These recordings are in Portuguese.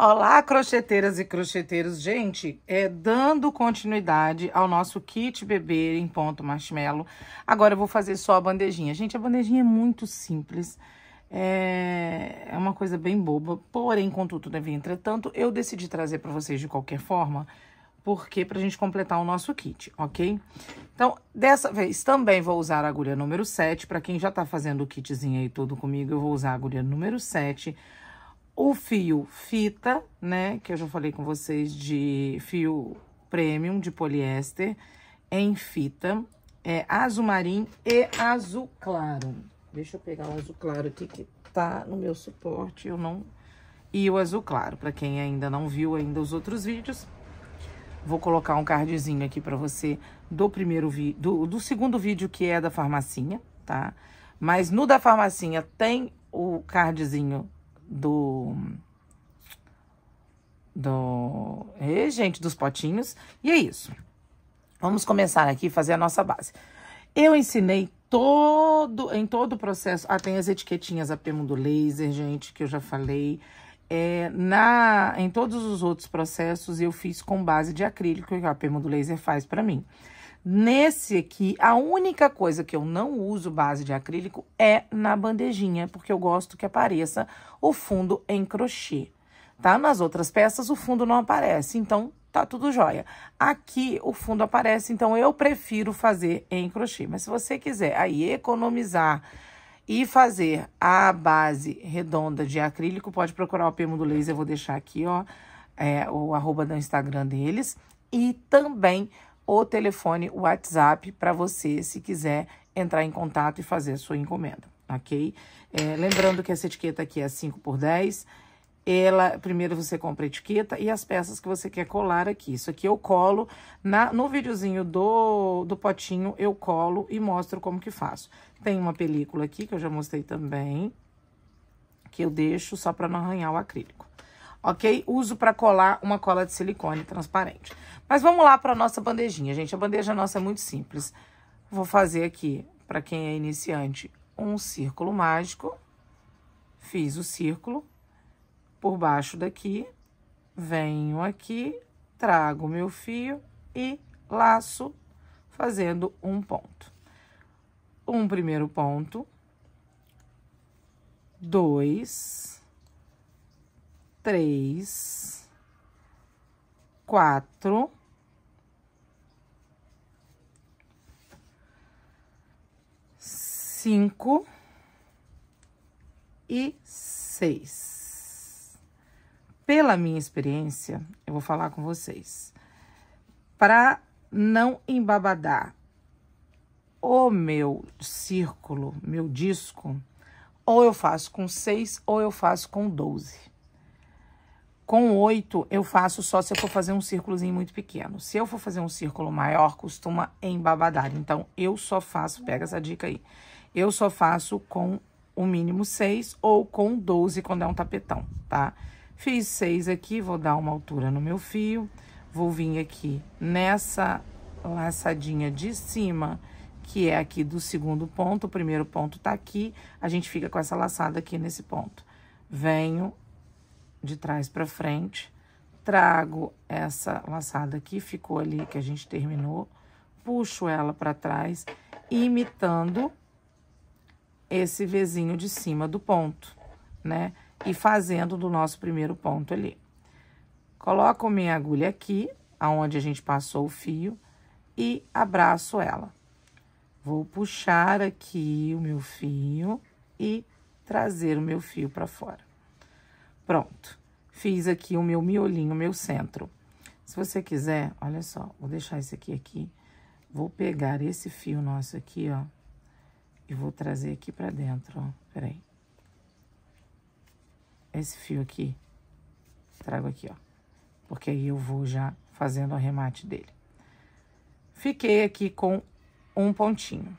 Olá, crocheteiras e crocheteiros. Gente, é, dando continuidade ao nosso kit bebê em ponto marshmallow, agora eu vou fazer só a bandejinha. Gente, a bandejinha é muito simples, é, é uma coisa bem boba, porém, contudo, deve né, entretanto, eu decidi trazer para vocês de qualquer forma, porque pra gente completar o nosso kit, ok? Então, dessa vez também vou usar a agulha número 7, para quem já tá fazendo o kitzinho aí todo comigo, eu vou usar a agulha número 7, o fio fita, né, que eu já falei com vocês de fio premium de poliéster em fita, é azul marinho e azul claro. Deixa eu pegar o azul claro aqui que tá no meu suporte, eu não e o azul claro, para quem ainda não viu ainda os outros vídeos. Vou colocar um cardzinho aqui para você do primeiro vi... do, do segundo vídeo que é da farmacinha, tá? Mas no da farmacinha tem o cardzinho do do e, gente dos potinhos e é isso. Vamos começar aqui fazer a nossa base. Eu ensinei todo em todo o processo. Ah, tem as etiquetinhas a do laser, gente, que eu já falei. É, na em todos os outros processos eu fiz com base de acrílico que a primo do laser faz para mim. Nesse aqui, a única coisa que eu não uso base de acrílico é na bandejinha, porque eu gosto que apareça o fundo em crochê, tá? Nas outras peças, o fundo não aparece, então tá tudo jóia. Aqui, o fundo aparece, então eu prefiro fazer em crochê. Mas se você quiser aí economizar e fazer a base redonda de acrílico, pode procurar o Pemo do Laser, eu vou deixar aqui, ó, é, o arroba do Instagram deles. E também o telefone WhatsApp para você, se quiser entrar em contato e fazer sua encomenda, ok? É, lembrando que essa etiqueta aqui é 5 por 10. Ela, primeiro você compra a etiqueta e as peças que você quer colar aqui. Isso aqui eu colo, na, no videozinho do, do potinho eu colo e mostro como que faço. Tem uma película aqui que eu já mostrei também, que eu deixo só para não arranhar o acrílico ok? Uso para colar uma cola de silicone transparente. Mas vamos lá para nossa bandejinha, gente. A bandeja nossa é muito simples. Vou fazer aqui, para quem é iniciante, um círculo mágico. Fiz o círculo por baixo daqui, venho aqui, trago o meu fio e laço fazendo um ponto. Um primeiro ponto, dois, três, quatro. Cinco e seis. Pela minha experiência, eu vou falar com vocês. Para não embabadar o meu círculo, meu disco, ou eu faço com seis ou eu faço com doze. Com oito, eu faço só se eu for fazer um círculozinho muito pequeno. Se eu for fazer um círculo maior, costuma embabadar. Então, eu só faço, pega essa dica aí, eu só faço com o mínimo seis ou com doze quando é um tapetão, tá? Fiz seis aqui, vou dar uma altura no meu fio, vou vir aqui nessa laçadinha de cima, que é aqui do segundo ponto, o primeiro ponto tá aqui, a gente fica com essa laçada aqui nesse ponto. Venho de trás para frente, trago essa laçada que ficou ali, que a gente terminou, puxo ela para trás, imitando esse vizinho de cima do ponto, né? E fazendo do nosso primeiro ponto ali. Coloco minha agulha aqui, aonde a gente passou o fio, e abraço ela. Vou puxar aqui o meu fio e trazer o meu fio para fora. Pronto. Fiz aqui o meu miolinho, o meu centro. Se você quiser, olha só, vou deixar esse aqui aqui. Vou pegar esse fio nosso aqui, ó, e vou trazer aqui pra dentro, ó. Peraí. Esse fio aqui, trago aqui, ó. Porque aí eu vou já fazendo o arremate dele. Fiquei aqui com um pontinho.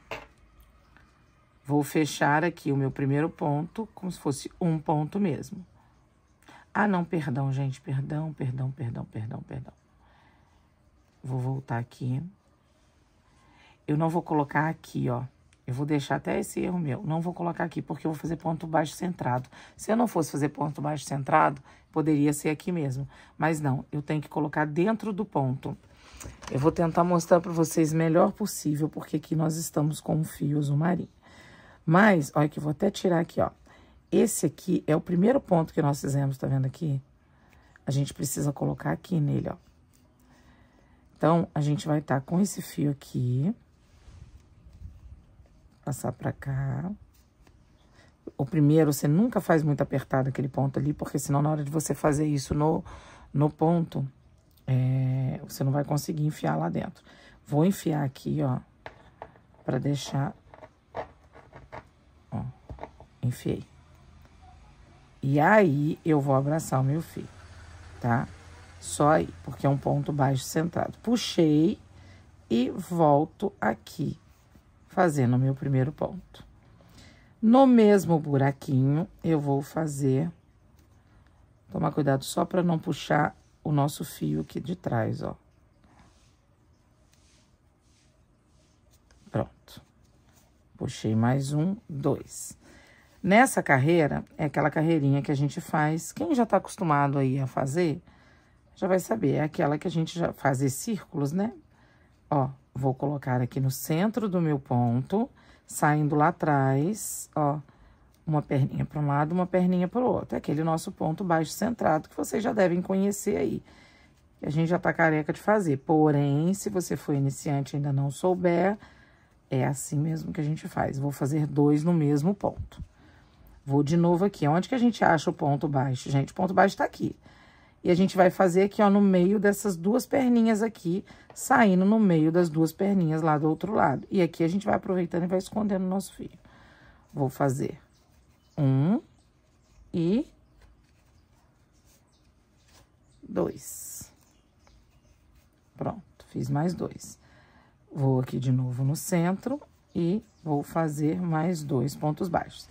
Vou fechar aqui o meu primeiro ponto, como se fosse um ponto mesmo. Ah, não, perdão, gente, perdão, perdão, perdão, perdão, perdão. Vou voltar aqui. Eu não vou colocar aqui, ó. Eu vou deixar até esse erro meu. Não vou colocar aqui, porque eu vou fazer ponto baixo centrado. Se eu não fosse fazer ponto baixo centrado, poderia ser aqui mesmo. Mas não, eu tenho que colocar dentro do ponto. Eu vou tentar mostrar para vocês melhor possível, porque aqui nós estamos com um fio azul marinho. Mas, olha que eu vou até tirar aqui, ó. Esse aqui é o primeiro ponto que nós fizemos, tá vendo aqui? A gente precisa colocar aqui nele, ó. Então, a gente vai estar tá com esse fio aqui. Passar pra cá. O primeiro, você nunca faz muito apertado aquele ponto ali, porque senão na hora de você fazer isso no, no ponto, é, você não vai conseguir enfiar lá dentro. Vou enfiar aqui, ó, pra deixar... Ó, enfiei. E aí eu vou abraçar o meu fio, tá? Só aí, porque é um ponto baixo centrado. Puxei e volto aqui, fazendo o meu primeiro ponto. No mesmo buraquinho, eu vou fazer... Tomar cuidado só para não puxar o nosso fio aqui de trás, ó. Pronto. Puxei mais um, dois. Nessa carreira, é aquela carreirinha que a gente faz, quem já tá acostumado aí a fazer, já vai saber, é aquela que a gente já faz círculos, né? Ó, vou colocar aqui no centro do meu ponto, saindo lá atrás, ó, uma perninha para um lado, uma perninha para o outro. É aquele nosso ponto baixo centrado que vocês já devem conhecer aí. A gente já tá careca de fazer. Porém, se você for iniciante e ainda não souber, é assim mesmo que a gente faz. Vou fazer dois no mesmo ponto. Vou de novo aqui. Onde que a gente acha o ponto baixo? Gente, o ponto baixo tá aqui. E a gente vai fazer aqui, ó, no meio dessas duas perninhas aqui, saindo no meio das duas perninhas lá do outro lado. E aqui a gente vai aproveitando e vai escondendo o nosso fio. Vou fazer um e dois. Pronto, fiz mais dois. Vou aqui de novo no centro e vou fazer mais dois pontos baixos.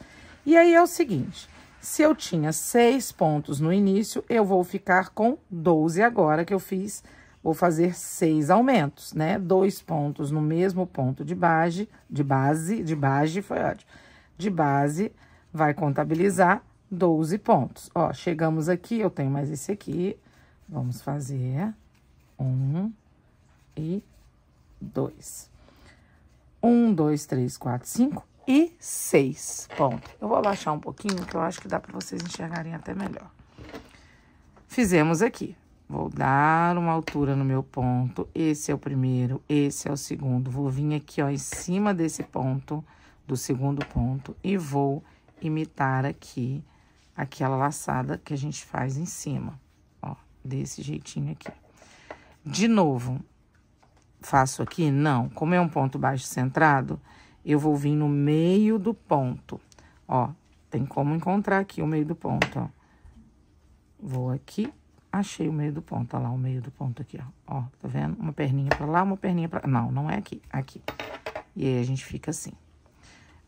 E aí é o seguinte, se eu tinha seis pontos no início, eu vou ficar com 12 agora que eu fiz, vou fazer seis aumentos, né? Dois pontos no mesmo ponto de base, de base, de base foi ótimo. De base vai contabilizar 12 pontos. Ó, chegamos aqui, eu tenho mais esse aqui. Vamos fazer um e dois. Um, dois, três, quatro, cinco, e 6. pontos. Eu vou abaixar um pouquinho, que eu acho que dá para vocês enxergarem até melhor. Fizemos aqui. Vou dar uma altura no meu ponto. Esse é o primeiro, esse é o segundo. Vou vir aqui, ó, em cima desse ponto, do segundo ponto, e vou imitar aqui aquela laçada que a gente faz em cima, ó, desse jeitinho aqui. De novo, faço aqui? Não. Como é um ponto baixo centrado, eu vou vir no meio do ponto, ó. Tem como encontrar aqui o meio do ponto, ó. Vou aqui, achei o meio do ponto, ó lá o meio do ponto aqui, ó. Ó, tá vendo? Uma perninha pra lá, uma perninha pra... Não, não é aqui, aqui. E aí, a gente fica assim.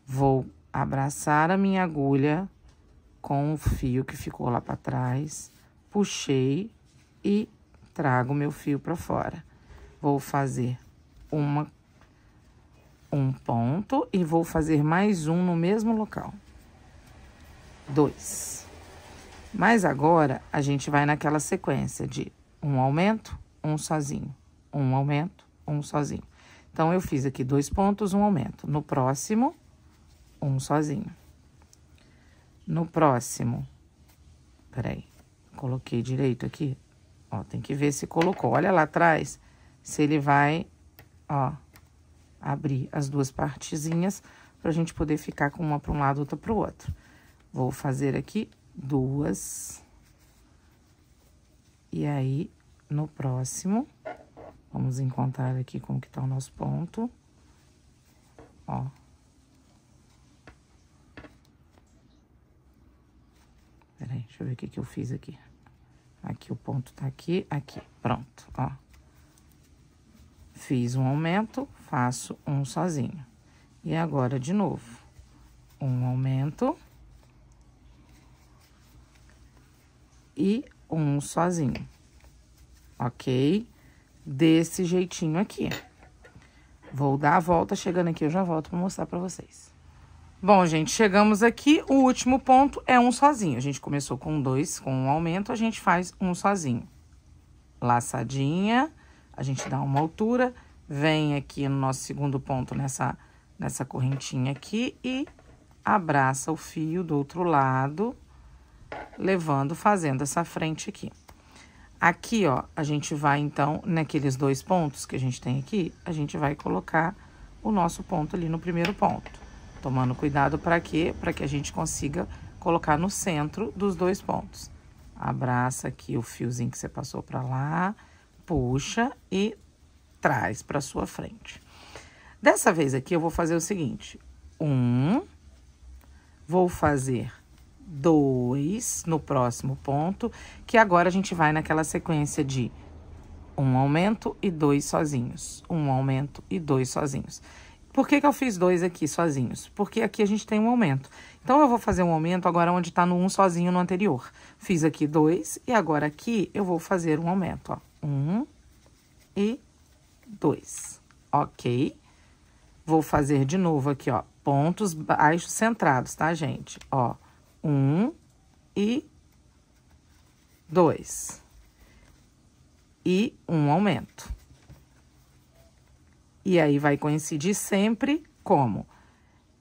Vou abraçar a minha agulha com o fio que ficou lá pra trás, puxei e trago meu fio pra fora. Vou fazer uma um ponto e vou fazer mais um no mesmo local. Dois. Mas agora, a gente vai naquela sequência de um aumento, um sozinho, um aumento, um sozinho. Então, eu fiz aqui dois pontos, um aumento. No próximo, um sozinho. No próximo, peraí, coloquei direito aqui? Ó, tem que ver se colocou. Olha lá atrás, se ele vai, ó, abrir as duas partezinhas pra gente poder ficar com uma para um lado, outra pro outro. Vou fazer aqui duas. E aí, no próximo, vamos encontrar aqui como que tá o nosso ponto. Ó. Peraí, deixa eu ver o que que eu fiz aqui. Aqui o ponto tá aqui, aqui, pronto, ó. Fiz um aumento, faço um sozinho. E agora, de novo, um aumento e um sozinho, ok? Desse jeitinho aqui. Vou dar a volta, chegando aqui eu já volto para mostrar para vocês. Bom, gente, chegamos aqui, o último ponto é um sozinho. A gente começou com dois, com um aumento, a gente faz um sozinho. Laçadinha a gente dá uma altura, vem aqui no nosso segundo ponto nessa, nessa correntinha aqui e abraça o fio do outro lado, levando, fazendo essa frente aqui. Aqui, ó, a gente vai, então, naqueles dois pontos que a gente tem aqui, a gente vai colocar o nosso ponto ali no primeiro ponto. Tomando cuidado para quê? Para que a gente consiga colocar no centro dos dois pontos. Abraça aqui o fiozinho que você passou para lá, puxa e traz para sua frente. Dessa vez aqui, eu vou fazer o seguinte. Um, vou fazer dois no próximo ponto, que agora a gente vai naquela sequência de um aumento e dois sozinhos. Um aumento e dois sozinhos. Por que, que eu fiz dois aqui sozinhos? Porque aqui a gente tem um aumento. Então, eu vou fazer um aumento agora onde está no um sozinho no anterior. Fiz aqui dois e agora aqui eu vou fazer um aumento, ó. Um e dois, ok? Vou fazer de novo aqui, ó, pontos baixos centrados, tá, gente? Ó, um e dois. E um aumento. E aí, vai coincidir sempre como?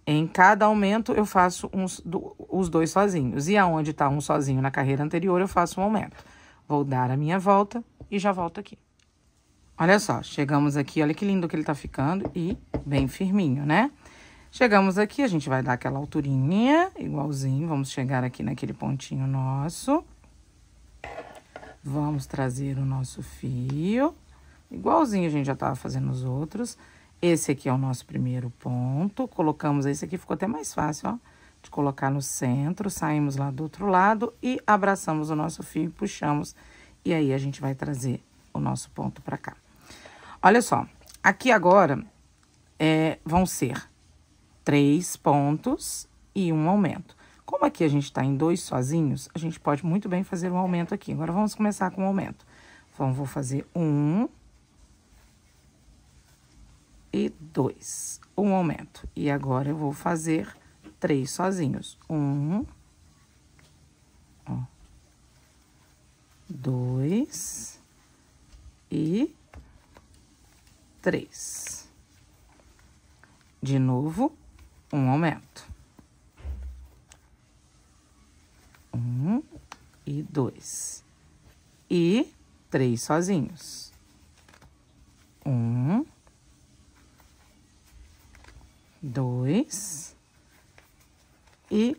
Em cada aumento, eu faço uns, do, os dois sozinhos. E aonde está um sozinho na carreira anterior, eu faço um aumento. Vou dar a minha volta e já volto aqui. Olha só, chegamos aqui, olha que lindo que ele tá ficando e bem firminho, né? Chegamos aqui, a gente vai dar aquela alturinha, igualzinho, vamos chegar aqui naquele pontinho nosso. Vamos trazer o nosso fio, igualzinho a gente já tava fazendo os outros. Esse aqui é o nosso primeiro ponto, colocamos esse aqui, ficou até mais fácil, ó colocar no centro, saímos lá do outro lado e abraçamos o nosso fio, puxamos, e aí a gente vai trazer o nosso ponto pra cá. Olha só, aqui agora é, vão ser três pontos e um aumento. Como aqui a gente tá em dois sozinhos, a gente pode muito bem fazer um aumento aqui. Agora, vamos começar com o um aumento. Então, vou fazer um e dois, um aumento. E agora, eu vou fazer três sozinhos. Um, ó, dois e três. De novo, um aumento. Um e dois. E três sozinhos. Um, dois e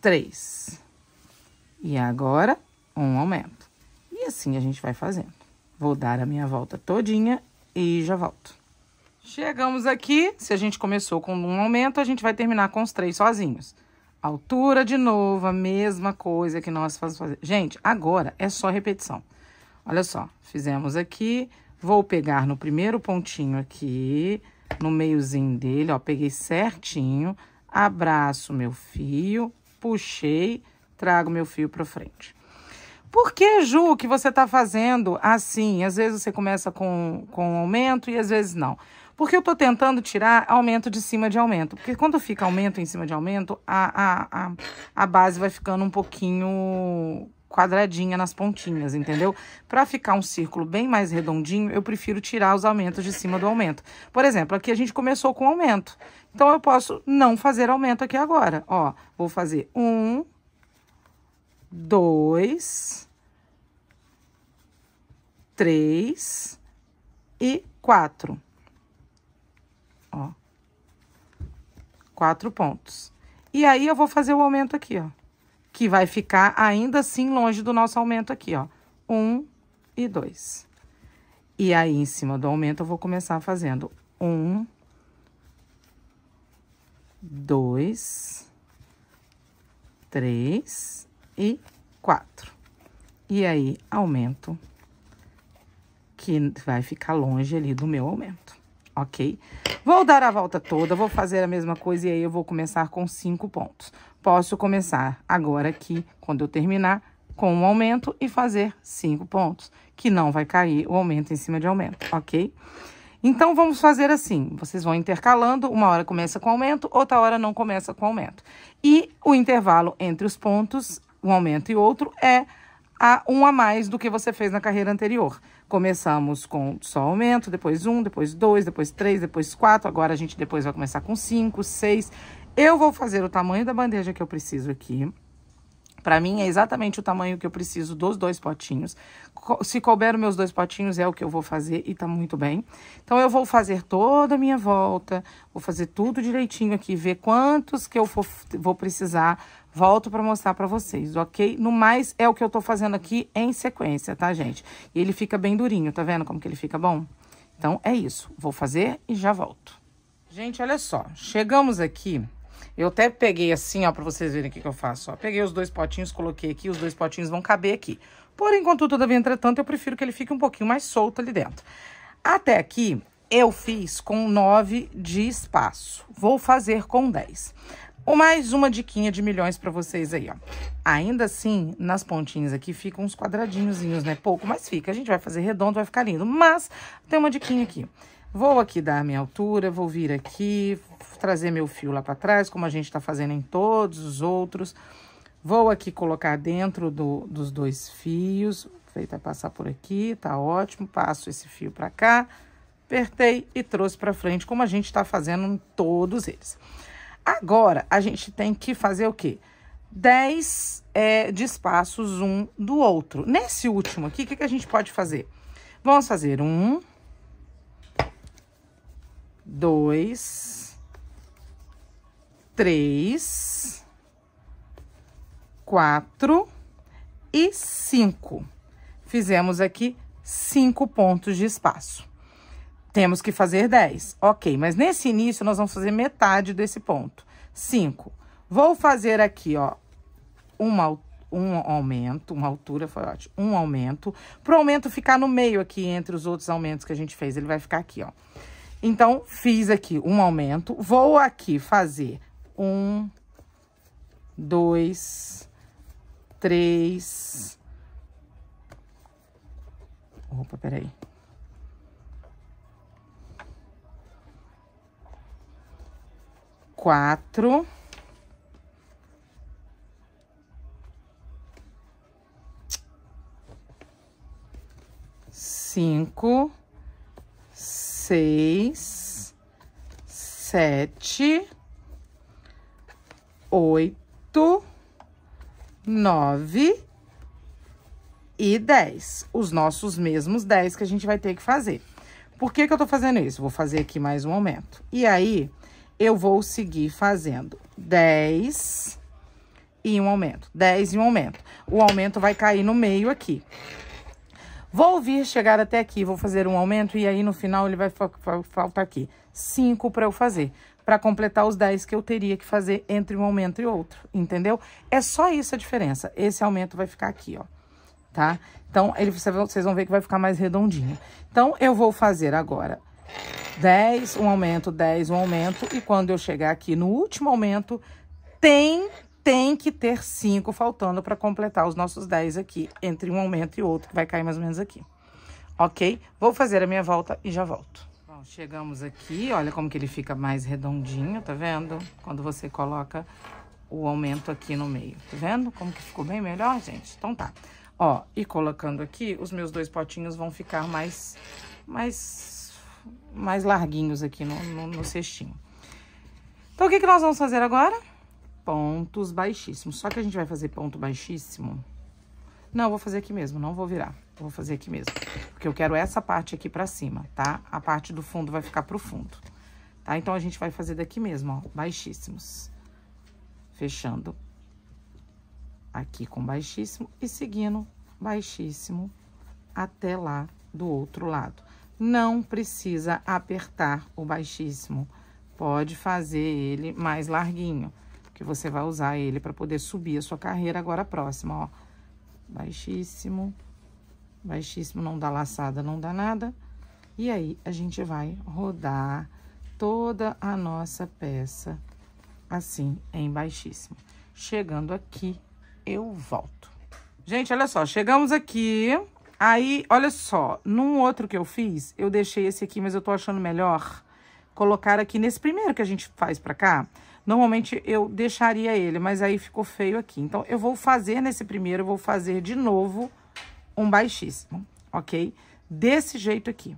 três. E agora, um aumento. E assim a gente vai fazendo. Vou dar a minha volta todinha e já volto. Chegamos aqui, se a gente começou com um aumento, a gente vai terminar com os três sozinhos. Altura de novo, a mesma coisa que nós fazemos. Gente, agora é só repetição. Olha só, fizemos aqui, vou pegar no primeiro pontinho aqui, no meiozinho dele, ó, peguei certinho, abraço meu fio, puxei, trago meu fio para frente. Por que, Ju, que você está fazendo assim? Às vezes você começa com, com aumento e às vezes não. Porque eu estou tentando tirar aumento de cima de aumento. Porque quando fica aumento em cima de aumento, a, a, a, a base vai ficando um pouquinho quadradinha nas pontinhas, entendeu? Para ficar um círculo bem mais redondinho, eu prefiro tirar os aumentos de cima do aumento. Por exemplo, aqui a gente começou com aumento. Então, eu posso não fazer aumento aqui agora. Ó, vou fazer um, dois, três e quatro. Ó, quatro pontos. E aí, eu vou fazer o aumento aqui, ó que vai ficar ainda assim longe do nosso aumento aqui, ó. Um e dois. E aí, em cima do aumento, eu vou começar fazendo um, dois, três e quatro. E aí, aumento, que vai ficar longe ali do meu aumento, ok? Vou dar a volta toda, vou fazer a mesma coisa e aí eu vou começar com cinco pontos posso começar agora aqui, quando eu terminar, com um aumento e fazer cinco pontos, que não vai cair o aumento em cima de aumento, ok? Então, vamos fazer assim, vocês vão intercalando, uma hora começa com aumento, outra hora não começa com aumento. E o intervalo entre os pontos, um aumento e outro, é a um a mais do que você fez na carreira anterior. Começamos com só aumento, depois um, depois dois, depois três, depois quatro. Agora a gente depois vai começar com cinco, seis, eu vou fazer o tamanho da bandeja que eu preciso aqui. Pra mim, é exatamente o tamanho que eu preciso dos dois potinhos. Se couber os meus dois potinhos, é o que eu vou fazer e tá muito bem. Então, eu vou fazer toda a minha volta, vou fazer tudo direitinho aqui, ver quantos que eu for, vou precisar. Volto pra mostrar pra vocês, ok? No mais, é o que eu tô fazendo aqui em sequência, tá, gente? E ele fica bem durinho, tá vendo como que ele fica bom? Então, é isso. Vou fazer e já volto. Gente, olha só. Chegamos aqui eu até peguei assim, ó, pra vocês verem o que, que eu faço, ó. Peguei os dois potinhos, coloquei aqui, os dois potinhos vão caber aqui. enquanto contudo, todavia, entretanto, eu prefiro que ele fique um pouquinho mais solto ali dentro. Até aqui, eu fiz com 9 de espaço. Vou fazer com 10. Ou mais uma diquinha de milhões para vocês aí, ó. Ainda assim, nas pontinhas aqui ficam uns quadradinhozinhos, né? Pouco, mas fica. A gente vai fazer redondo, vai ficar lindo. Mas tem uma diquinha aqui. Vou aqui dar a minha altura, vou vir aqui, trazer meu fio lá para trás, como a gente tá fazendo em todos os outros. Vou aqui colocar dentro do, dos dois fios, feita passar por aqui, tá ótimo. Passo esse fio para cá, apertei e trouxe para frente, como a gente tá fazendo em todos eles. Agora, a gente tem que fazer o quê? 10 é, de espaços um do outro. Nesse último aqui, o que, que a gente pode fazer? Vamos fazer um, dois, três, quatro e cinco. Fizemos aqui cinco pontos de espaço. Temos que fazer dez, ok, mas nesse início nós vamos fazer metade desse ponto, cinco. Vou fazer aqui, ó, uma, um aumento, uma altura, foi ótimo, um aumento, pro aumento ficar no meio aqui entre os outros aumentos que a gente fez, ele vai ficar aqui, ó. Então, fiz aqui um aumento, vou aqui fazer um, dois, três... Opa, peraí. Quatro... Cinco, seis, sete oito, nove e dez. Os nossos mesmos dez que a gente vai ter que fazer. Por que que eu tô fazendo isso? Vou fazer aqui mais um aumento. E aí, eu vou seguir fazendo dez e um aumento. dez e um aumento. O aumento vai cair no meio aqui. Vou vir chegar até aqui, vou fazer um aumento e aí no final ele vai faltar aqui. cinco para eu fazer para completar os 10 que eu teria que fazer entre um aumento e outro, entendeu? É só isso a diferença. Esse aumento vai ficar aqui, ó, tá? Então, ele, vocês vão ver que vai ficar mais redondinho. Então, eu vou fazer agora 10, um aumento, 10, um aumento, e quando eu chegar aqui no último aumento, tem tem que ter 5 faltando para completar os nossos 10 aqui, entre um aumento e outro, que vai cair mais ou menos aqui. Ok? Vou fazer a minha volta e já volto. Então, chegamos aqui, olha como que ele fica mais redondinho, tá vendo? Quando você coloca o aumento aqui no meio, tá vendo? Como que ficou bem melhor, gente? Então tá. Ó, e colocando aqui, os meus dois potinhos vão ficar mais, mais, mais larguinhos aqui no, no, no cestinho. Então, o que que nós vamos fazer agora? Pontos baixíssimos. Só que a gente vai fazer ponto baixíssimo... Não, vou fazer aqui mesmo, não vou virar. Vou fazer aqui mesmo, porque eu quero essa parte aqui pra cima, tá? A parte do fundo vai ficar pro fundo, tá? Então, a gente vai fazer daqui mesmo, ó, baixíssimos. Fechando aqui com baixíssimo e seguindo baixíssimo até lá do outro lado. Não precisa apertar o baixíssimo, pode fazer ele mais larguinho, que você vai usar ele para poder subir a sua carreira agora próxima, ó. Baixíssimo, baixíssimo, não dá laçada, não dá nada. E aí, a gente vai rodar toda a nossa peça assim, em baixíssimo. Chegando aqui, eu volto. Gente, olha só, chegamos aqui. Aí, olha só, num outro que eu fiz, eu deixei esse aqui, mas eu tô achando melhor colocar aqui nesse primeiro que a gente faz pra cá. Normalmente, eu deixaria ele, mas aí ficou feio aqui. Então, eu vou fazer nesse primeiro, eu vou fazer de novo um baixíssimo, ok? Desse jeito aqui,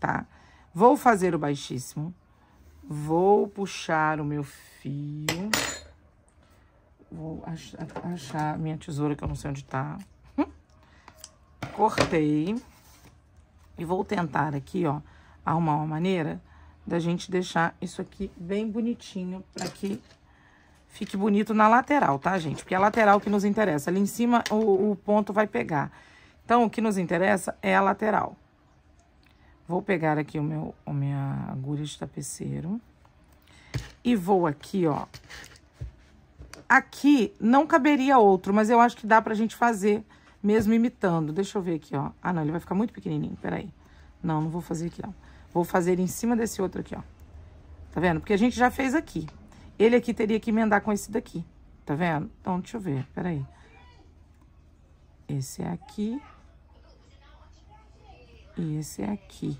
tá? Vou fazer o baixíssimo, vou puxar o meu fio, vou achar, achar minha tesoura que eu não sei onde tá. Hum? Cortei e vou tentar aqui, ó, arrumar uma maneira da gente deixar isso aqui bem bonitinho para que fique bonito na lateral, tá, gente? Porque é a lateral que nos interessa. Ali em cima o, o ponto vai pegar. Então, o que nos interessa é a lateral. Vou pegar aqui o meu, a minha agulha de tapeceiro. E vou aqui, ó. Aqui não caberia outro, mas eu acho que dá pra gente fazer mesmo imitando. Deixa eu ver aqui, ó. Ah, não, ele vai ficar muito pequenininho, peraí. Não, não vou fazer aqui, não. Vou fazer em cima desse outro aqui, ó. Tá vendo? Porque a gente já fez aqui. Ele aqui teria que emendar com esse daqui, tá vendo? Então, deixa eu ver, peraí. Esse é aqui, e esse é aqui.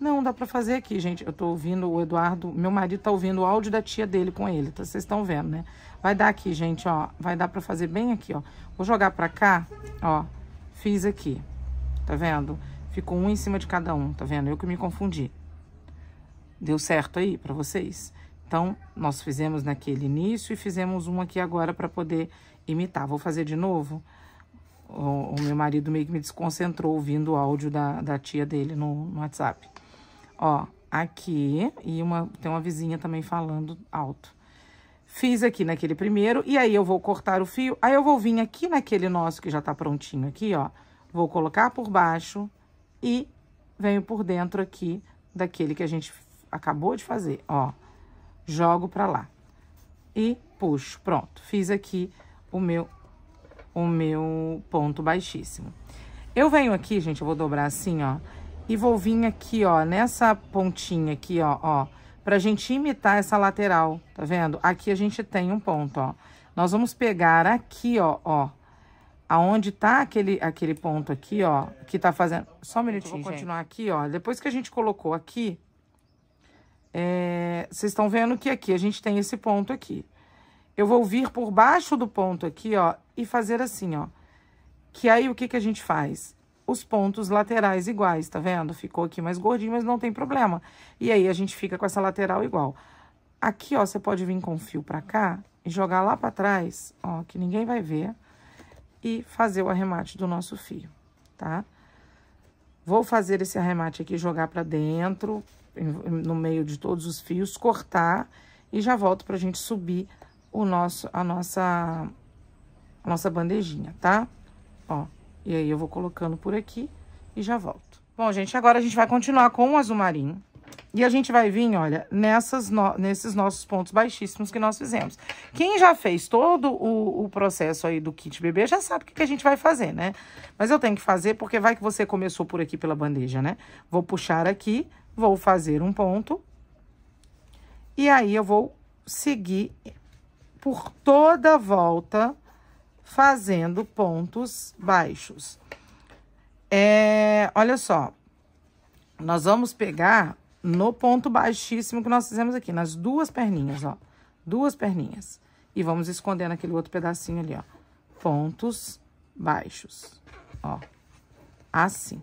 Não, dá pra fazer aqui, gente. Eu tô ouvindo o Eduardo, meu marido tá ouvindo o áudio da tia dele com ele, tá? Vocês estão vendo, né? Vai dar aqui, gente, ó. Vai dar pra fazer bem aqui, ó. Vou jogar pra cá, ó. Fiz aqui, tá vendo? Ficou um em cima de cada um, tá vendo? Eu que me confundi. Deu certo aí pra vocês? Então, nós fizemos naquele início e fizemos um aqui agora pra poder imitar. Vou fazer de novo? o, o, meu marido meio que me desconcentrou ouvindo o áudio da, da tia dele no, no WhatsApp. Ó, aqui, e uma, tem uma vizinha também falando alto. Fiz aqui naquele primeiro, e aí eu vou cortar o fio, aí eu vou vir aqui naquele nosso que já tá prontinho aqui, ó. Vou colocar por baixo e venho por dentro aqui daquele que a gente acabou de fazer, ó. Jogo pra lá. E puxo, pronto. Fiz aqui o meu o meu ponto baixíssimo. Eu venho aqui, gente, eu vou dobrar assim, ó, e vou vir aqui, ó, nessa pontinha aqui, ó, ó, pra gente imitar essa lateral, tá vendo? Aqui a gente tem um ponto, ó. Nós vamos pegar aqui, ó, ó, aonde tá aquele, aquele ponto aqui, ó, que tá fazendo... Só um minutinho, gente. Vou continuar aqui, ó, depois que a gente colocou aqui, é, vocês é... estão vendo que aqui a gente tem esse ponto aqui eu vou vir por baixo do ponto aqui, ó, e fazer assim, ó. Que aí, o que que a gente faz? Os pontos laterais iguais, tá vendo? Ficou aqui mais gordinho, mas não tem problema. E aí, a gente fica com essa lateral igual. Aqui, ó, você pode vir com fio pra cá e jogar lá pra trás, ó, que ninguém vai ver. E fazer o arremate do nosso fio, tá? Vou fazer esse arremate aqui, jogar pra dentro, no meio de todos os fios, cortar... E já volto pra gente subir o nosso, a nossa, a nossa bandejinha, tá? Ó, e aí eu vou colocando por aqui e já volto. Bom, gente, agora a gente vai continuar com o azul marinho. E a gente vai vir, olha, nessas no... nesses nossos pontos baixíssimos que nós fizemos. Quem já fez todo o, o processo aí do kit bebê já sabe o que, que, a gente vai fazer, né? Mas eu tenho que fazer porque vai que você começou por aqui pela bandeja, né? Vou puxar aqui, vou fazer um ponto. E aí, eu vou seguir por toda a volta, fazendo pontos baixos. É, olha só, nós vamos pegar no ponto baixíssimo que nós fizemos aqui, nas duas perninhas, ó. Duas perninhas. E vamos esconder naquele outro pedacinho ali, ó. Pontos baixos, ó. Assim.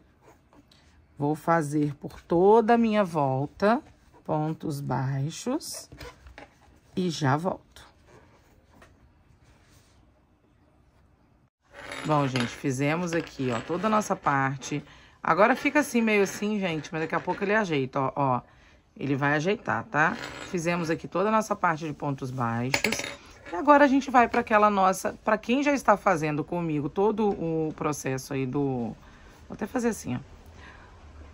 Vou fazer por toda a minha volta, pontos baixos, e já volto. Bom, gente, fizemos aqui, ó, toda a nossa parte. Agora fica assim, meio assim, gente, mas daqui a pouco ele ajeita, ó, ó. Ele vai ajeitar, tá? Fizemos aqui toda a nossa parte de pontos baixos. E agora a gente vai para aquela nossa... Para quem já está fazendo comigo todo o processo aí do... Vou até fazer assim, ó.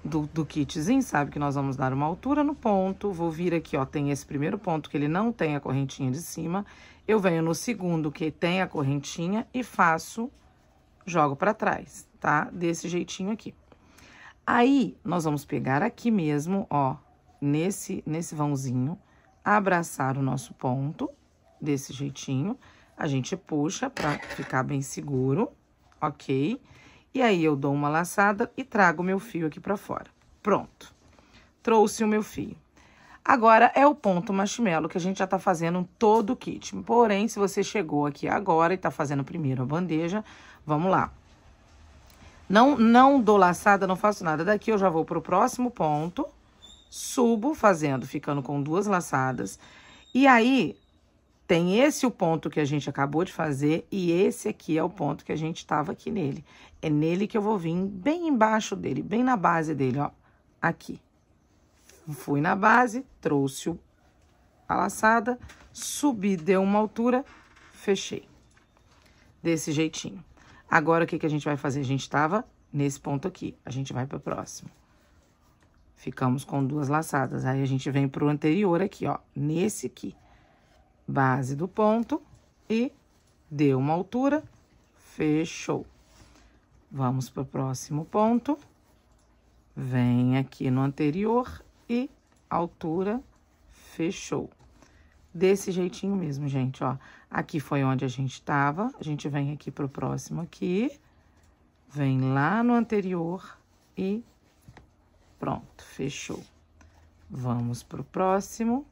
Do, do kitzinho, sabe que nós vamos dar uma altura no ponto. Vou vir aqui, ó, tem esse primeiro ponto que ele não tem a correntinha de cima. Eu venho no segundo que tem a correntinha e faço jogo para trás, tá? Desse jeitinho aqui. Aí, nós vamos pegar aqui mesmo, ó, nesse, nesse vãozinho, abraçar o nosso ponto, desse jeitinho. A gente puxa pra ficar bem seguro, ok? E aí, eu dou uma laçada e trago o meu fio aqui pra fora. Pronto. Trouxe o meu fio. Agora, é o ponto marshmallow que a gente já tá fazendo todo o kit. Porém, se você chegou aqui agora e tá fazendo primeiro a bandeja, Vamos lá. Não, não dou laçada, não faço nada. Daqui eu já vou pro próximo ponto, subo fazendo, ficando com duas laçadas. E aí, tem esse o ponto que a gente acabou de fazer e esse aqui é o ponto que a gente estava aqui nele. É nele que eu vou vir bem embaixo dele, bem na base dele, ó, aqui. Fui na base, trouxe a laçada, subi, deu uma altura, fechei. Desse jeitinho. Agora, o que, que a gente vai fazer? A gente estava nesse ponto aqui. A gente vai para o próximo. Ficamos com duas laçadas. Aí, a gente vem para o anterior aqui, ó. Nesse aqui. Base do ponto e deu uma altura, fechou. Vamos para o próximo ponto. Vem aqui no anterior e altura, fechou desse jeitinho mesmo, gente, ó. Aqui foi onde a gente tava, a gente vem aqui pro próximo aqui, vem lá no anterior e pronto, fechou. Vamos pro próximo,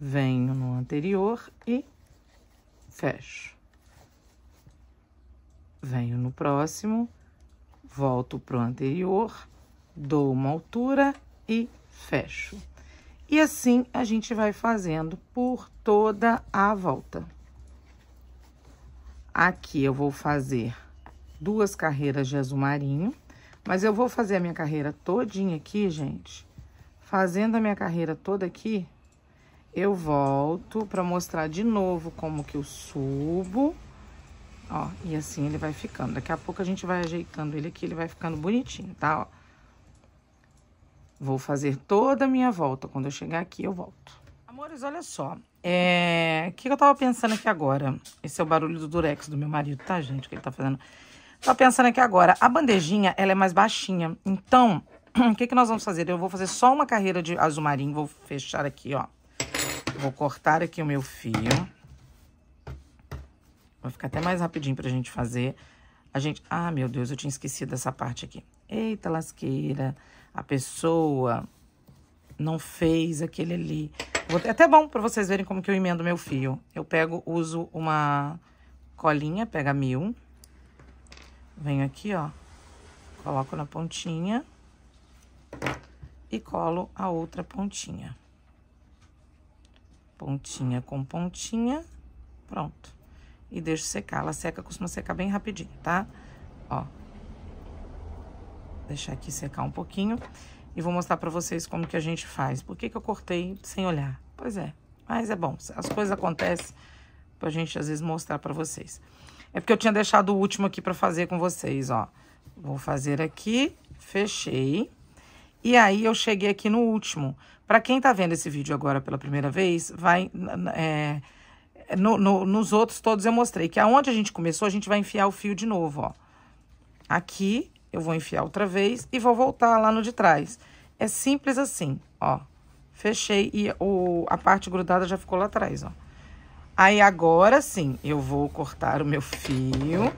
venho no anterior e fecho. Venho no próximo, volto pro anterior, dou uma altura e fecho. E assim a gente vai fazendo por toda a volta. Aqui eu vou fazer duas carreiras de azul marinho, mas eu vou fazer a minha carreira todinha aqui, gente. Fazendo a minha carreira toda aqui, eu volto para mostrar de novo como que eu subo. Ó, e assim ele vai ficando. Daqui a pouco a gente vai ajeitando ele aqui, ele vai ficando bonitinho, tá? Ó. Vou fazer toda a minha volta. Quando eu chegar aqui, eu volto. Amores, olha só. É... O que eu tava pensando aqui agora? Esse é o barulho do durex do meu marido, tá, gente? O que ele tá fazendo. Tava pensando aqui agora. A bandejinha, ela é mais baixinha. Então, o que que nós vamos fazer? Eu vou fazer só uma carreira de azul marinho. Vou fechar aqui, ó. Vou cortar aqui o meu fio. Vai ficar até mais rapidinho pra gente fazer. A gente... Ah, meu Deus, eu tinha esquecido dessa parte aqui. Eita lasqueira a pessoa não fez aquele ali. Vou, é até bom para vocês verem como que eu emendo meu fio. Eu pego, uso uma colinha, pega mil. Venho aqui, ó. Coloco na pontinha. E colo a outra pontinha. Pontinha com pontinha. Pronto. E deixo secar. Ela seca, costuma secar bem rapidinho, tá? Ó, deixar aqui secar um pouquinho e vou mostrar pra vocês como que a gente faz. Por que que eu cortei sem olhar? Pois é, mas é bom, as coisas acontecem pra gente às vezes mostrar pra vocês. É porque eu tinha deixado o último aqui pra fazer com vocês, ó. Vou fazer aqui, fechei. E aí, eu cheguei aqui no último. Pra quem tá vendo esse vídeo agora pela primeira vez, vai... É, no, no, nos outros todos eu mostrei que aonde a gente começou, a gente vai enfiar o fio de novo, ó. Aqui, eu vou enfiar outra vez e vou voltar lá no de trás. É simples assim, ó. Fechei e o, a parte grudada já ficou lá atrás, ó. Aí, agora sim, eu vou cortar o meu fio.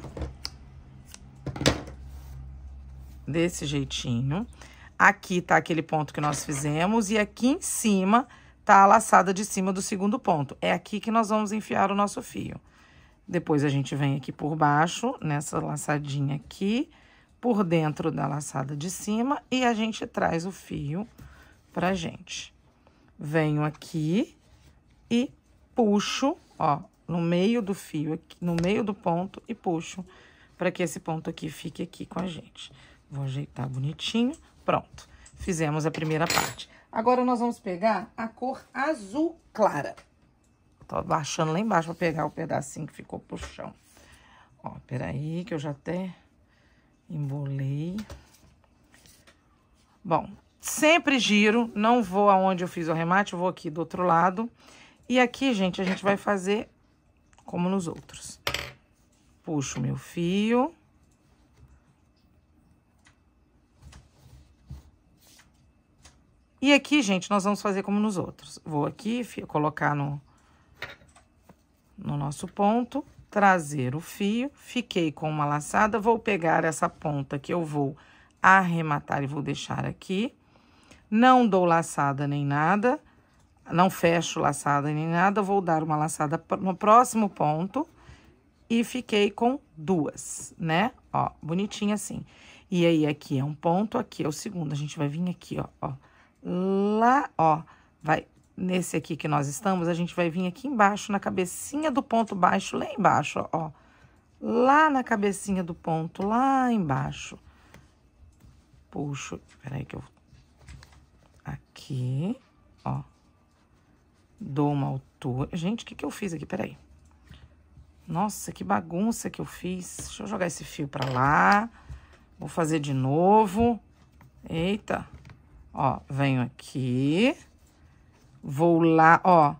Desse jeitinho. Aqui tá aquele ponto que nós fizemos e aqui em cima tá a laçada de cima do segundo ponto. É aqui que nós vamos enfiar o nosso fio. Depois a gente vem aqui por baixo, nessa laçadinha aqui, por dentro da laçada de cima e a gente traz o fio pra gente. Venho aqui e puxo, ó, no meio do fio, aqui, no meio do ponto e puxo para que esse ponto aqui fique aqui com a gente. Vou ajeitar bonitinho, pronto. Fizemos a primeira parte. Agora, nós vamos pegar a cor azul clara. Tô baixando lá embaixo pra pegar o pedacinho que ficou pro chão. Ó, peraí que eu já até Embolei. Bom, sempre giro, não vou aonde eu fiz o arremate, vou aqui do outro lado. E aqui, gente, a gente vai fazer como nos outros. Puxo meu fio. E aqui, gente, nós vamos fazer como nos outros. Vou aqui, colocar no, no nosso ponto trazer o fio, fiquei com uma laçada, vou pegar essa ponta que eu vou arrematar e vou deixar aqui. Não dou laçada nem nada, não fecho laçada nem nada, vou dar uma laçada no próximo ponto e fiquei com duas, né? Ó, bonitinha assim. E aí, aqui é um ponto, aqui é o segundo, a gente vai vir aqui, ó, ó, lá, ó, vai nesse aqui que nós estamos, a gente vai vir aqui embaixo, na cabecinha do ponto baixo, lá embaixo, ó. Lá na cabecinha do ponto, lá embaixo. Puxo, peraí que eu... Aqui, ó. Dou uma altura... Gente, o que que eu fiz aqui? Peraí. Nossa, que bagunça que eu fiz. Deixa eu jogar esse fio pra lá. Vou fazer de novo. Eita. Ó, venho aqui... Vou lá, ó.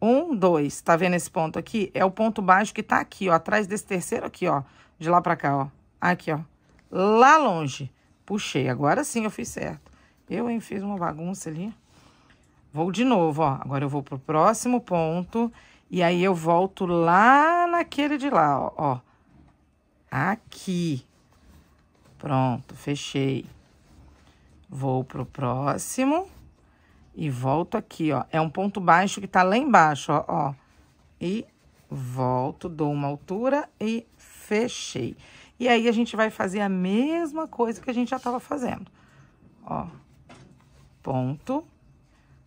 Um, dois. Tá vendo esse ponto aqui? É o ponto baixo que tá aqui, ó. Atrás desse terceiro aqui, ó. De lá pra cá, ó. Aqui, ó. Lá longe. Puxei. Agora sim eu fiz certo. Eu, hein, fiz uma bagunça ali. Vou de novo, ó. Agora eu vou pro próximo ponto. E aí eu volto lá naquele de lá, ó. ó. Aqui. Pronto, fechei. Vou pro próximo. E volto aqui, ó. É um ponto baixo que tá lá embaixo, ó, ó. E volto, dou uma altura e fechei. E aí, a gente vai fazer a mesma coisa que a gente já tava fazendo. Ó. Ponto.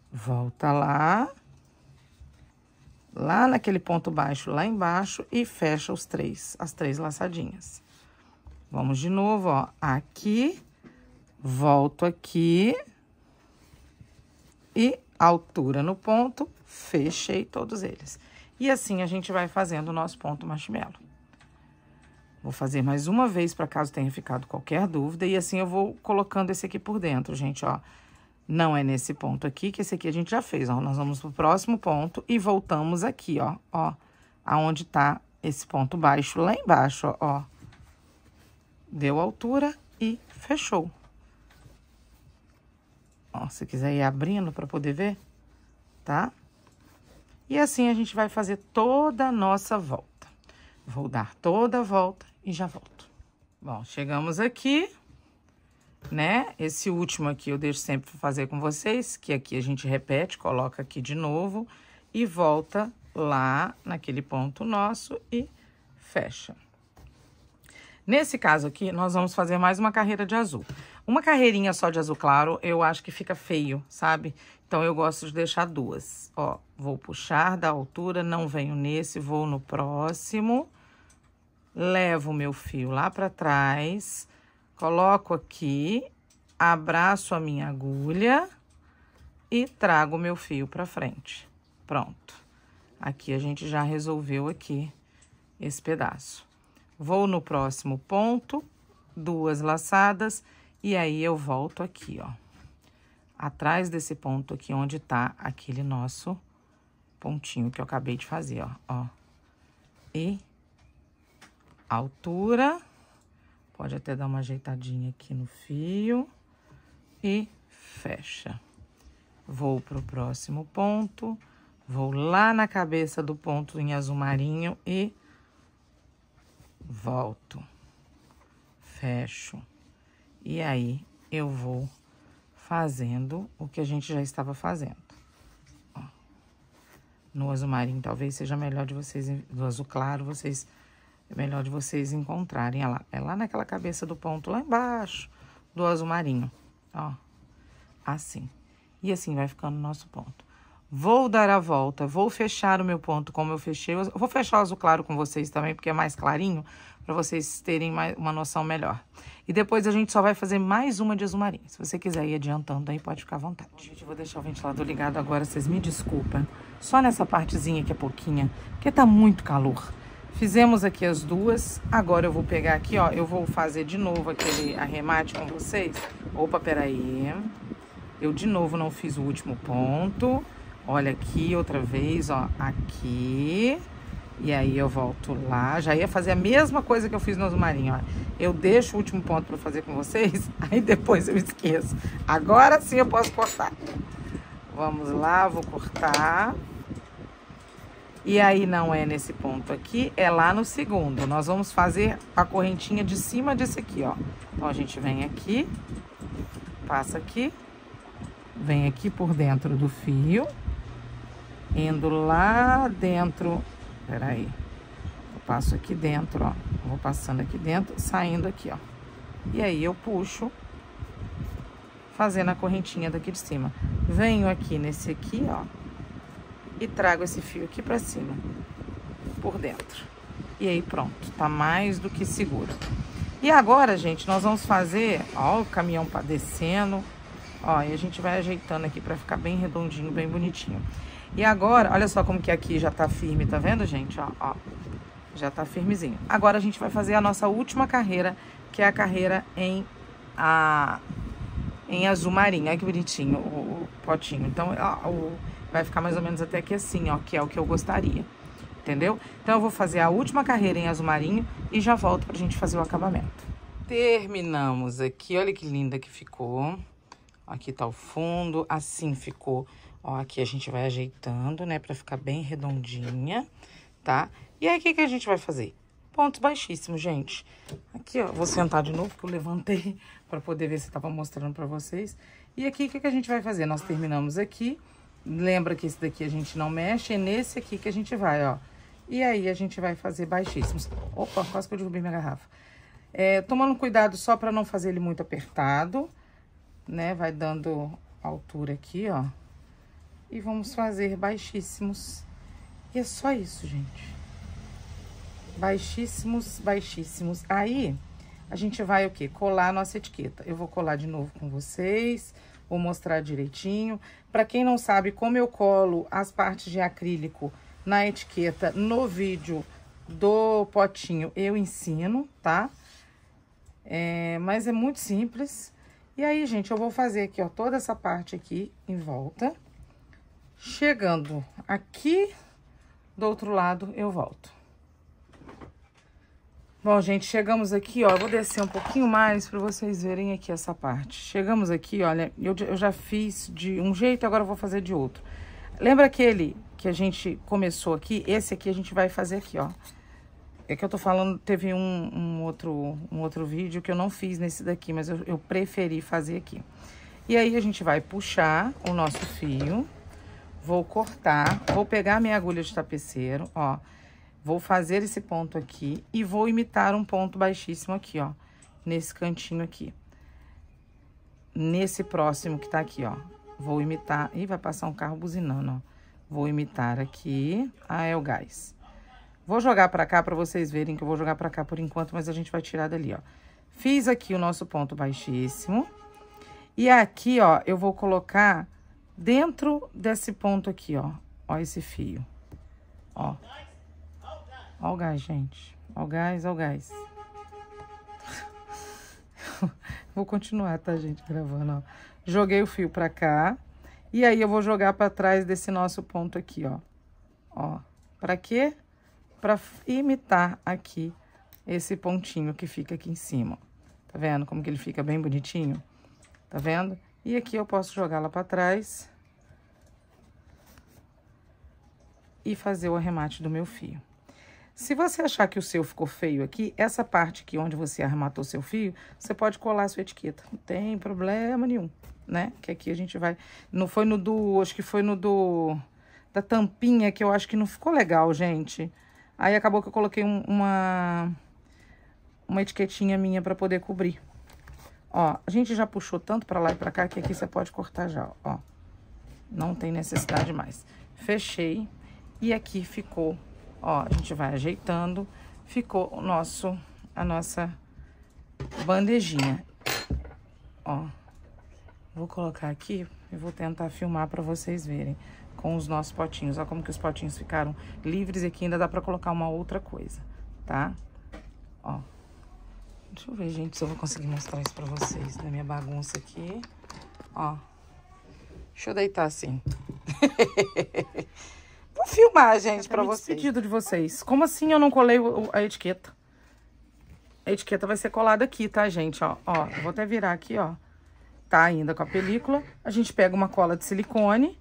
Volta lá. Lá naquele ponto baixo, lá embaixo. E fecha os três, as três laçadinhas. Vamos de novo, ó. Aqui. Volto aqui e altura no ponto, fechei todos eles. E assim a gente vai fazendo o nosso ponto marshmallow. Vou fazer mais uma vez, para caso tenha ficado qualquer dúvida, e assim eu vou colocando esse aqui por dentro, gente, ó. Não é nesse ponto aqui, que esse aqui a gente já fez, ó. Nós vamos pro próximo ponto e voltamos aqui, ó, ó. Aonde tá esse ponto baixo, lá embaixo, ó. Deu altura e fechou. Ó, se quiser ir abrindo para poder ver, tá? E assim a gente vai fazer toda a nossa volta. Vou dar toda a volta e já volto. Bom, chegamos aqui, né? Esse último aqui eu deixo sempre fazer com vocês, que aqui a gente repete, coloca aqui de novo e volta lá naquele ponto nosso e fecha. Nesse caso aqui, nós vamos fazer mais uma carreira de azul. Uma carreirinha só de azul claro, eu acho que fica feio, sabe? Então, eu gosto de deixar duas. Ó, vou puxar da altura, não venho nesse, vou no próximo. Levo o meu fio lá para trás, coloco aqui, abraço a minha agulha e trago o meu fio para frente. Pronto. Aqui a gente já resolveu aqui esse pedaço. Vou no próximo ponto, duas laçadas e aí, eu volto aqui, ó. Atrás desse ponto aqui, onde tá aquele nosso pontinho que eu acabei de fazer, ó. ó. E altura. Pode até dar uma ajeitadinha aqui no fio. E fecha. Vou pro próximo ponto. Vou lá na cabeça do ponto em azul marinho e volto. Fecho. E aí, eu vou fazendo o que a gente já estava fazendo. Ó. No azul marinho, talvez seja melhor de vocês, do azul claro, vocês, é melhor de vocês encontrarem. É lá, é lá naquela cabeça do ponto, lá embaixo, do azul marinho, ó. Assim. E assim vai ficando o nosso ponto. Vou dar a volta, vou fechar o meu ponto como eu fechei. Eu vou fechar o azul claro com vocês também, porque é mais clarinho, para vocês terem uma noção melhor. E depois a gente só vai fazer mais uma de azul marinho. Se você quiser ir adiantando aí, pode ficar à vontade. Bom, gente, eu vou deixar o ventilador ligado agora, vocês me desculpem. Só nessa partezinha que é pouquinha, porque tá muito calor. Fizemos aqui as duas, agora eu vou pegar aqui, ó, eu vou fazer de novo aquele arremate com vocês. Opa, peraí. Eu de novo não fiz o último ponto. Olha aqui outra vez, ó, aqui. E aí eu volto lá, já ia fazer a mesma coisa que eu fiz no marinhos. ó. Eu deixo o último ponto para fazer com vocês, aí depois eu esqueço. Agora sim eu posso cortar. Vamos lá, vou cortar. E aí não é nesse ponto aqui, é lá no segundo. Nós vamos fazer a correntinha de cima desse aqui, ó. Então a gente vem aqui, passa aqui, vem aqui por dentro do fio indo lá dentro, peraí, eu passo aqui dentro, ó, vou passando aqui dentro, saindo aqui, ó. E aí, eu puxo, fazendo a correntinha daqui de cima. Venho aqui nesse aqui, ó, e trago esse fio aqui pra cima, por dentro. E aí, pronto, tá mais do que seguro. E agora, gente, nós vamos fazer, ó, o caminhão descendo, ó, e a gente vai ajeitando aqui pra ficar bem redondinho, bem bonitinho. E agora, olha só como que aqui já tá firme, tá vendo, gente? Ó, ó, já tá firmezinho. Agora a gente vai fazer a nossa última carreira, que é a carreira em, a, em azul marinho. Olha que bonitinho o, o potinho. Então, ó, o, vai ficar mais ou menos até aqui assim, ó, que é o que eu gostaria. Entendeu? Então, eu vou fazer a última carreira em azul marinho e já volto pra gente fazer o acabamento. Terminamos aqui, olha que linda que ficou. Aqui tá o fundo, assim ficou Ó, aqui a gente vai ajeitando, né, pra ficar bem redondinha, tá? E aí, o que, que a gente vai fazer? Pontos baixíssimos, gente. Aqui, ó, vou sentar de novo, que eu levantei pra poder ver se tava mostrando pra vocês. E aqui, o que, que a gente vai fazer? Nós terminamos aqui, lembra que esse daqui a gente não mexe, é nesse aqui que a gente vai, ó. E aí, a gente vai fazer baixíssimos. Opa, quase que eu derrubei minha garrafa. É, tomando cuidado só pra não fazer ele muito apertado, né? Vai dando altura aqui, ó e vamos fazer baixíssimos. E é só isso, gente. Baixíssimos, baixíssimos. Aí, a gente vai o quê? Colar a nossa etiqueta. Eu vou colar de novo com vocês, vou mostrar direitinho. Para quem não sabe como eu colo as partes de acrílico na etiqueta no vídeo do potinho, eu ensino, tá? É, mas é muito simples. E aí, gente, eu vou fazer aqui, ó, toda essa parte aqui em volta. Chegando aqui, do outro lado eu volto. Bom, gente, chegamos aqui, ó, vou descer um pouquinho mais para vocês verem aqui essa parte. Chegamos aqui, olha, eu, eu já fiz de um jeito, agora eu vou fazer de outro. Lembra aquele que a gente começou aqui? Esse aqui a gente vai fazer aqui, ó. É que eu tô falando, teve um, um outro, um outro vídeo que eu não fiz nesse daqui, mas eu, eu preferi fazer aqui. E aí, a gente vai puxar o nosso fio... Vou cortar, vou pegar minha agulha de tapeceiro, ó. Vou fazer esse ponto aqui e vou imitar um ponto baixíssimo aqui, ó. Nesse cantinho aqui. Nesse próximo que tá aqui, ó. Vou imitar... Ih, vai passar um carro buzinando, ó. Vou imitar aqui... Ah, é o gás. Vou jogar pra cá pra vocês verem que eu vou jogar pra cá por enquanto, mas a gente vai tirar dali, ó. Fiz aqui o nosso ponto baixíssimo. E aqui, ó, eu vou colocar dentro desse ponto aqui, ó. Ó esse fio. Ó. Ó o gás, gente. Ó o gás, ó o gás. vou continuar, tá, gente, gravando, ó. Joguei o fio pra cá. E aí, eu vou jogar pra trás desse nosso ponto aqui, ó. Ó. Pra quê? Pra imitar aqui esse pontinho que fica aqui em cima. Tá vendo como que ele fica bem bonitinho? Tá vendo? E aqui eu posso jogar lá pra trás e fazer o arremate do meu fio. Se você achar que o seu ficou feio aqui, essa parte aqui onde você arrematou seu fio, você pode colar a sua etiqueta. Não tem problema nenhum, né? Que aqui a gente vai... Não foi no do... Acho que foi no do... Da tampinha, que eu acho que não ficou legal, gente. Aí acabou que eu coloquei um, uma... Uma etiquetinha minha pra poder cobrir. Ó, a gente já puxou tanto pra lá e pra cá que aqui você pode cortar já, ó. Não tem necessidade mais. Fechei. E aqui ficou, ó, a gente vai ajeitando, ficou o nosso, a nossa bandejinha. Ó, vou colocar aqui e vou tentar filmar para vocês verem com os nossos potinhos. Olha como que os potinhos ficaram livres e aqui ainda dá para colocar uma outra coisa, tá? Ó. Deixa eu ver, gente, se eu vou conseguir mostrar isso para vocês na minha bagunça aqui. Ó. Deixa eu deitar assim. filmar, gente, é para vocês. pedido de vocês. Como assim eu não colei a etiqueta? A etiqueta vai ser colada aqui, tá, gente? Ó, ó, vou até virar aqui, ó. Tá ainda com a película. A gente pega uma cola de silicone.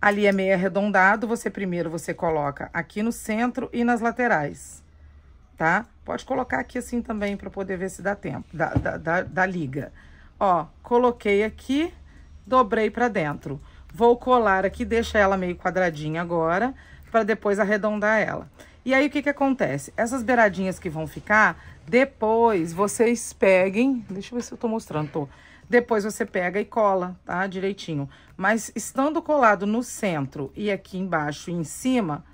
Ali é meio arredondado. Você primeiro você coloca aqui no centro e nas laterais, tá? Pode colocar aqui assim também para poder ver se dá tempo, dá, da liga. Ó, coloquei aqui, dobrei para dentro. Vou colar aqui, deixa ela meio quadradinha agora, para depois arredondar ela. E aí, o que que acontece? Essas beiradinhas que vão ficar, depois vocês peguem... Deixa eu ver se eu tô mostrando, tô. Depois você pega e cola, tá? Direitinho. Mas estando colado no centro e aqui embaixo e em cima,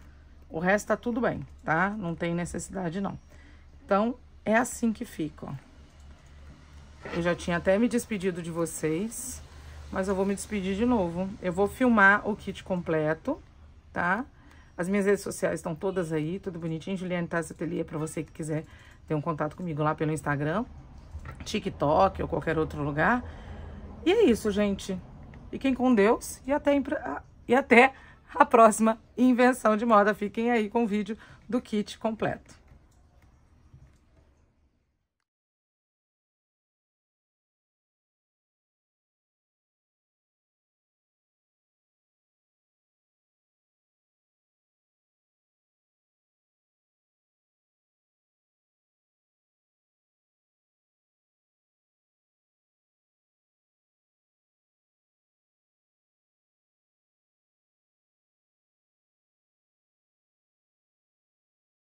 o resto tá tudo bem, tá? Não tem necessidade, não. Então, é assim que fica, ó. Eu já tinha até me despedido de vocês mas eu vou me despedir de novo. Eu vou filmar o kit completo, tá? As minhas redes sociais estão todas aí, tudo bonitinho. Juliane Tassi Ateliê, para você que quiser ter um contato comigo lá pelo Instagram, TikTok ou qualquer outro lugar. E é isso, gente. Fiquem com Deus e até, e até a próxima invenção de moda. Fiquem aí com o vídeo do kit completo.